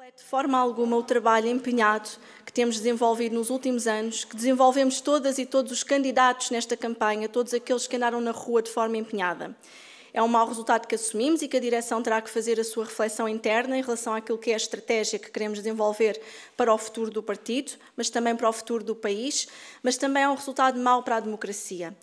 reflete de forma alguma o trabalho empenhado que temos desenvolvido nos últimos anos, que desenvolvemos todas e todos os candidatos nesta campanha, todos aqueles que andaram na rua de forma empenhada. É um mau resultado que assumimos e que a direção terá que fazer a sua reflexão interna em relação àquilo que é a estratégia que queremos desenvolver para o futuro do partido, mas também para o futuro do país, mas também é um resultado mau para a democracia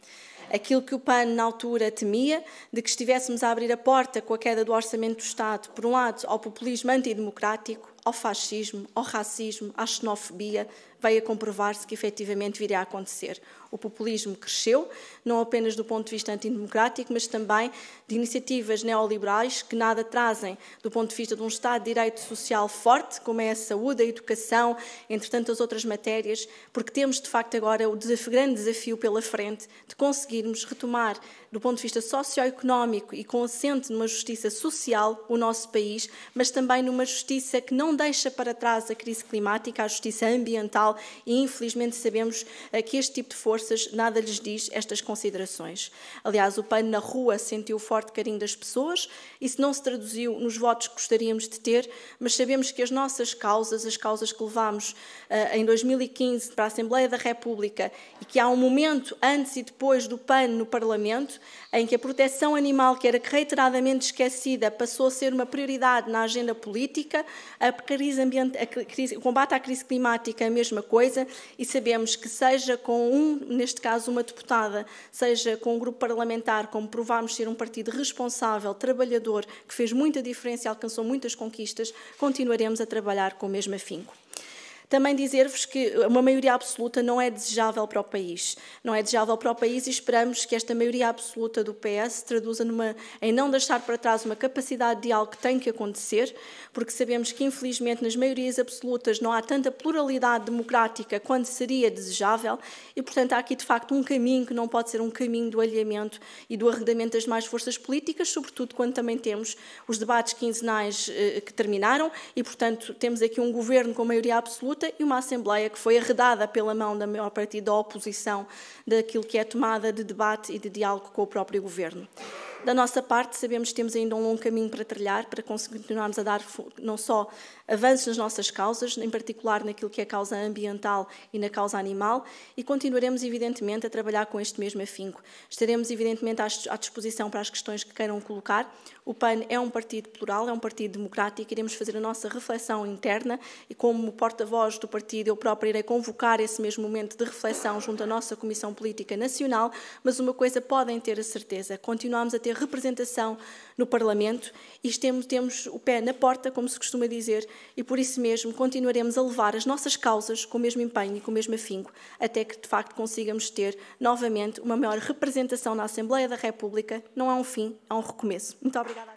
aquilo que o PAN na altura temia, de que estivéssemos a abrir a porta com a queda do orçamento do Estado, por um lado, ao populismo antidemocrático ao fascismo, ao racismo, à xenofobia, veio a comprovar-se que efetivamente viria a acontecer. O populismo cresceu, não apenas do ponto de vista antidemocrático, mas também de iniciativas neoliberais que nada trazem do ponto de vista de um Estado de direito social forte, como é a saúde, a educação, entre tantas outras matérias, porque temos de facto agora o grande desafio pela frente de conseguirmos retomar do ponto de vista socioeconómico e com numa justiça social o nosso país, mas também numa justiça que não deixa para trás a crise climática, a justiça ambiental e infelizmente sabemos eh, que este tipo de forças nada lhes diz estas considerações. Aliás, o PAN na rua sentiu o forte carinho das pessoas, isso não se traduziu nos votos que gostaríamos de ter, mas sabemos que as nossas causas, as causas que levámos eh, em 2015 para a Assembleia da República e que há um momento antes e depois do PAN no Parlamento, em que a proteção animal, que era reiteradamente esquecida, passou a ser uma prioridade na agenda política, a crise ambiente, a crise, o combate à crise climática é a mesma coisa, e sabemos que, seja com um, neste caso uma deputada, seja com um grupo parlamentar, como provámos ser um partido responsável, trabalhador, que fez muita diferença e alcançou muitas conquistas, continuaremos a trabalhar com o mesmo afinco. Também dizer-vos que uma maioria absoluta não é desejável para o país. Não é desejável para o país e esperamos que esta maioria absoluta do PS se traduza numa, em não deixar para trás uma capacidade de algo que tem que acontecer, porque sabemos que, infelizmente, nas maiorias absolutas não há tanta pluralidade democrática quanto seria desejável e, portanto, há aqui, de facto, um caminho que não pode ser um caminho do alheamento e do arredamento das mais forças políticas, sobretudo quando também temos os debates quinzenais eh, que terminaram e, portanto, temos aqui um governo com maioria absoluta e uma Assembleia que foi arredada pela mão da maior parte da oposição daquilo que é tomada de debate e de diálogo com o próprio Governo. Da nossa parte, sabemos que temos ainda um longo caminho para trilhar, para continuarmos a dar não só avanços nas nossas causas, em particular naquilo que é a causa ambiental e na causa animal, e continuaremos, evidentemente, a trabalhar com este mesmo afinco. Estaremos, evidentemente, à disposição para as questões que queiram colocar. O PAN é um partido plural, é um partido democrático, iremos fazer a nossa reflexão interna e, como porta-voz do partido, eu própria irei convocar esse mesmo momento de reflexão junto à nossa Comissão Política Nacional, mas uma coisa podem ter a certeza, continuamos a ter representação no Parlamento e temos, temos o pé na porta, como se costuma dizer, e por isso mesmo continuaremos a levar as nossas causas com o mesmo empenho e com o mesmo afinco, até que de facto consigamos ter novamente uma maior representação na Assembleia da República. Não é um fim, é um recomeço. Muito obrigada.